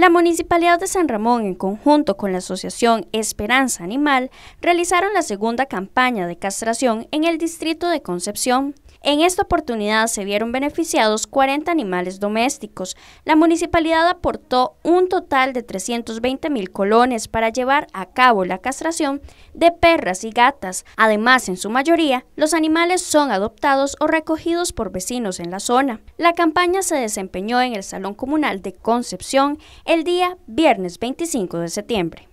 La Municipalidad de San Ramón, en conjunto con la Asociación Esperanza Animal, realizaron la segunda campaña de castración en el distrito de Concepción. En esta oportunidad se vieron beneficiados 40 animales domésticos. La municipalidad aportó un total de 320 mil colones para llevar a cabo la castración de perras y gatas. Además, en su mayoría, los animales son adoptados o recogidos por vecinos en la zona. La campaña se desempeñó en el Salón Comunal de Concepción el día viernes 25 de septiembre.